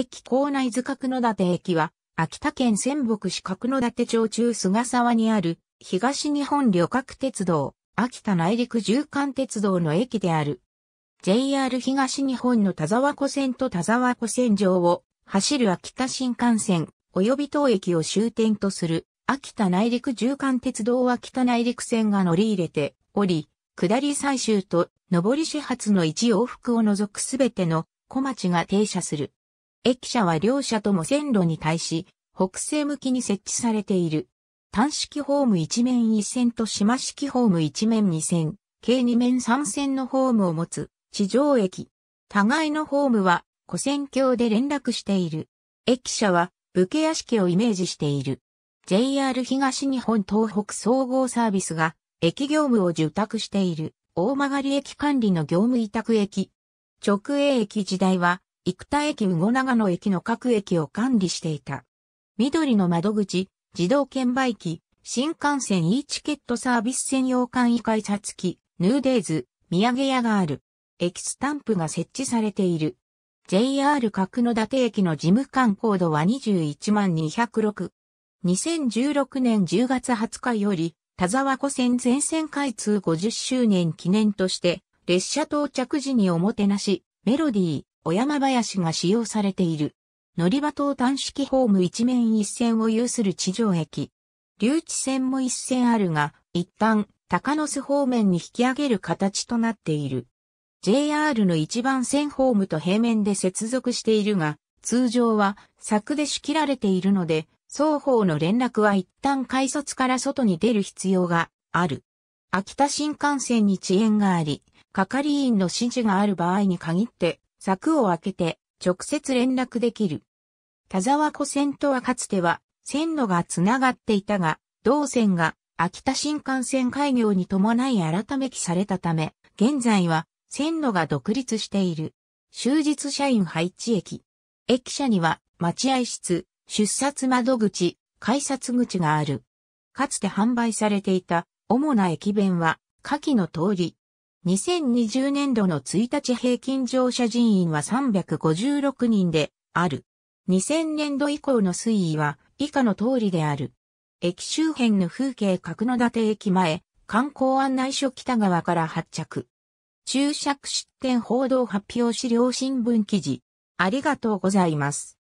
駅構内図角野立駅は、秋田県仙北市角館町中菅沢にある、東日本旅客鉄道、秋田内陸縦貫鉄道の駅である。JR 東日本の田沢湖線と田沢湖線上を走る秋田新幹線及び当駅を終点とする秋田内陸縦貫鉄道秋田内陸線が乗り入れており、下り最終と上り始発の一往復を除くすべての小町が停車する。駅舎は両者とも線路に対し、北西向きに設置されている。単式ホーム一面一線と島式ホーム一面二線、計二面三線のホームを持つ地上駅。互いのホームは古線橋で連絡している。駅舎は武家屋敷をイメージしている。JR 東日本東北総合サービスが駅業務を受託している大曲駅管理の業務委託駅。直営駅時代は生田駅後長野駅の各駅を管理していた。緑の窓口、自動券売機、新幹線 e チケットサービス専用簡易改札機、ヌーデイズ、土産屋がある。駅スタンプが設置されている。JR 角野立駅の事務官コードは21206。2016年10月20日より、田沢湖線全線開通50周年記念として、列車到着時におもてなし、メロディー、小山林が使用されている。乗り場等端式ホーム一面一線を有する地上駅。留置線も一線あるが、一旦、高野巣方面に引き上げる形となっている。JR の一番線ホームと平面で接続しているが、通常は柵で仕切られているので、双方の連絡は一旦改札から外に出る必要がある。秋田新幹線に遅延があり、係員の指示がある場合に限って柵を開けて直接連絡できる。田沢湖線とはかつては線路がつながっていたが、同線が秋田新幹線開業に伴い改めきされたため、現在は線路が独立している。終日社員配置駅。駅舎には待合室、出札窓口、改札口がある。かつて販売されていた主な駅弁は、下記の通り、2020年度の1日平均乗車人員は356人である。2000年度以降の推移は以下の通りである。駅周辺の風景角館駅前、観光案内所北側から発着。注釈出展報道発表資料新聞記事。ありがとうございます。